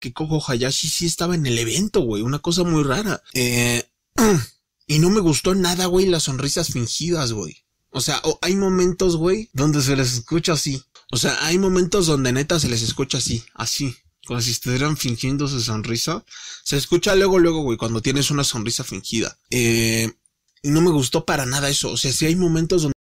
que Cojo Hayashi sí estaba en el evento, güey. Una cosa muy rara. Eh, y no me gustó nada, güey, las sonrisas fingidas, güey. O sea, hay momentos, güey, donde se les escucha así. O sea, hay momentos donde neta se les escucha así, así. Como si estuvieran fingiendo su sonrisa. Se escucha luego, luego, güey, cuando tienes una sonrisa fingida. Eh, no me gustó para nada eso. O sea, sí hay momentos donde...